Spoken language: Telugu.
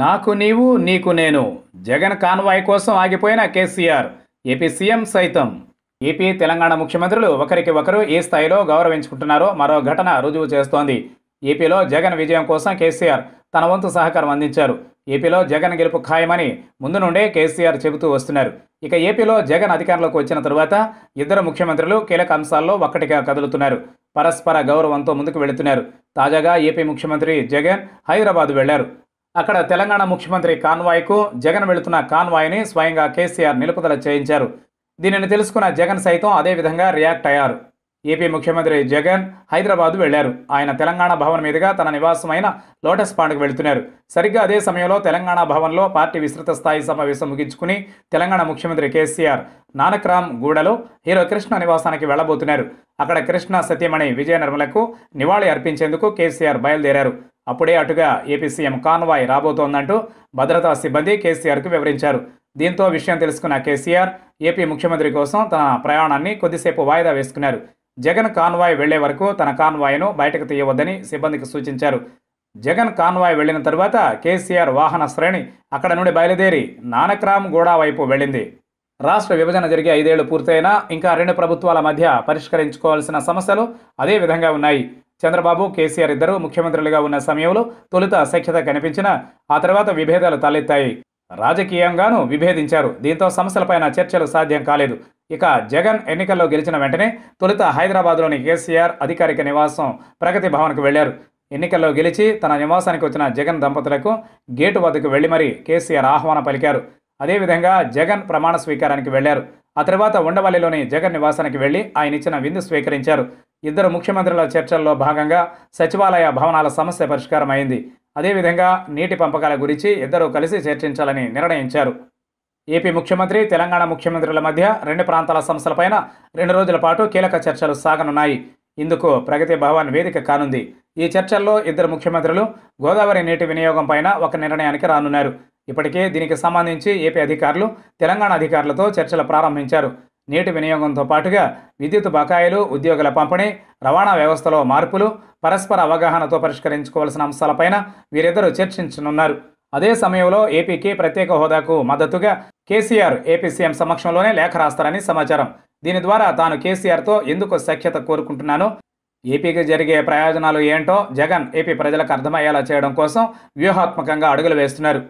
నాకు నీవు నీకు నేను జగన్ కాన్వాయ్ కోసం ఆగిపోయిన కేసీఆర్ ఏపీ సీఎం సైతం ఏపీ తెలంగాణ ముఖ్యమంత్రులు ఒకరికి ఒకరు ఏ స్థాయిలో గౌరవించుకుంటున్నారో మరో ఘటన రుజువు చేస్తోంది ఏపీలో జగన్ విజయం కోసం కేసీఆర్ తన వంతు సహకారం అందించారు ఏపీలో జగన్ గెలుపు ఖాయమని ముందు నుండే కేసీఆర్ చెబుతూ వస్తున్నారు ఇక ఏపీలో జగన్ అధికారంలోకి వచ్చిన తరువాత ఇద్దరు ముఖ్యమంత్రులు కీలక అంశాల్లో ఒక్కటిగా కదులుతున్నారు పరస్పర గౌరవంతో ముందుకు వెళుతున్నారు తాజాగా ఏపీ ముఖ్యమంత్రి జగన్ హైదరాబాద్ వెళ్లారు అక్కడ తెలంగాణ ముఖ్యమంత్రి కాన్వాయ్కు జగన్ వెళుతున్న కాన్వాయ్ని స్వయంగా కేసీఆర్ నిలుపుదల చేయించారు దీనిని తెలుసుకున్న జగన్ సైతం అదేవిధంగా రియాక్ట్ అయ్యారు ఏపీ ముఖ్యమంత్రి జగన్ హైదరాబాద్ వెళ్లారు ఆయన తెలంగాణ భవన్ మీదుగా తన నివాసమైన లోటస్ పాండ్కు వెళుతున్నారు సరిగ్గా అదే సమయంలో తెలంగాణ భవన్లో పార్టీ విస్తృత స్థాయి సమావేశం ముగించుకుని తెలంగాణ ముఖ్యమంత్రి కేసీఆర్ నానక్రామ్ గూడలో హీరో కృష్ణ నివాసానికి వెళ్లబోతున్నారు అక్కడ కృష్ణ సత్యమణి విజయ నిర్మలకు నివాళి అర్పించేందుకు కేసీఆర్ బయలుదేరారు అప్పుడే అటుగా ఏపీ సీఎం కాన్వాయ్ రాబోతోందంటూ భద్రతా సిబ్బంది కేసీఆర్కు వివరించారు దీంతో విషయం తెలుసుకున్న కేసీఆర్ ఏపీ ముఖ్యమంత్రి కోసం తన ప్రయాణాన్ని కొద్దిసేపు వాయిదా వేసుకున్నారు జగన్ కాన్వాయ్ వెళ్లే వరకు తన కాన్వాయ్ను బయటకు తీయవద్దని సిబ్బందికి సూచించారు జగన్ కాన్వాయ్ వెళ్లిన తరువాత కేసీఆర్ వాహన శ్రేణి అక్కడ నుండి బయలుదేరి నానక్రామ్ గూడా వైపు వెళ్ళింది రాష్ట్ర విభజన జరిగే ఐదేళ్లు పూర్తయినా ఇంకా రెండు ప్రభుత్వాల మధ్య పరిష్కరించుకోవాల్సిన సమస్యలు అదే విధంగా ఉన్నాయి చంద్రబాబు కేసీఆర్ ఇద్దరు ముఖ్యమంత్రులుగా ఉన్న సమయంలో తొలుత అసఖ్యత కనిపించినా ఆ తర్వాత విభేదాలు తలెత్తాయి రాజకీయంగానూ విభేదించారు దీంతో సమస్యలపైన చర్చలు సాధ్యం కాలేదు ఇక జగన్ ఎన్నికల్లో గెలిచిన వెంటనే తొలుత హైదరాబాద్లోని కేసీఆర్ అధికారిక నివాసం ప్రగతి భవన్కు వెళ్లారు ఎన్నికల్లో గెలిచి తన నివాసానికి వచ్చిన జగన్ దంపతులకు గేటు వద్దకు వెళ్లి మరీ కేసీఆర్ ఆహ్వానం పలికారు అదేవిధంగా జగన్ ప్రమాణ స్వీకారానికి వెళ్లారు ఆ తర్వాత ఉండవల్లిలోని జగన్ నివాసానికి వెళ్లి ఆయన ఇచ్చిన విందు స్వీకరించారు ఇద్దరు ముఖ్యమంత్రుల చర్చల్లో భాగంగా సచివాలయ భవనాల సమస్య పరిష్కారమైంది అదేవిధంగా నీటి పంపకాల గురించి ఇద్దరూ కలిసి చర్చించాలని నిర్ణయించారు ఏపీ ముఖ్యమంత్రి తెలంగాణ ముఖ్యమంత్రుల మధ్య రెండు ప్రాంతాల సమస్యలపైన రెండు రోజుల పాటు కీలక చర్చలు సాగనున్నాయి ఇందుకు ప్రగతి భవన్ వేదిక కానుంది ఈ చర్చల్లో ఇద్దరు ముఖ్యమంత్రులు గోదావరి నీటి వినియోగం పైన ఒక నిర్ణయానికి రానున్నారు ఇప్పటికే దీనికి సంబంధించి ఏపీ అధికారులు తెలంగాణ అధికారులతో చర్చలు ప్రారంభించారు నీటి వినియోగంతో పాటుగా విద్యుత్ బకాయిలు ఉద్యోగుల పంపిణీ రవాణా వ్యవస్థలో మార్పులు పరస్పర అవగాహనతో పరిష్కరించుకోవాల్సిన అంశాలపైన వీరిద్దరూ చర్చించనున్నారు అదే సమయంలో ఏపీకి ప్రత్యేక హోదాకు మద్దతుగా కేసీఆర్ ఏపీ సీఎం సమక్షంలోనే లేఖ రాస్తారని సమాచారం దీని ద్వారా తాను కేసీఆర్తో ఎందుకు సఖ్యత కోరుకుంటున్నాను ఏపీకి జరిగే ప్రయోజనాలు ఏంటో జగన్ ఏపీ ప్రజలకు అర్థమయ్యేలా చేయడం కోసం వ్యూహాత్మకంగా అడుగులు వేస్తున్నారు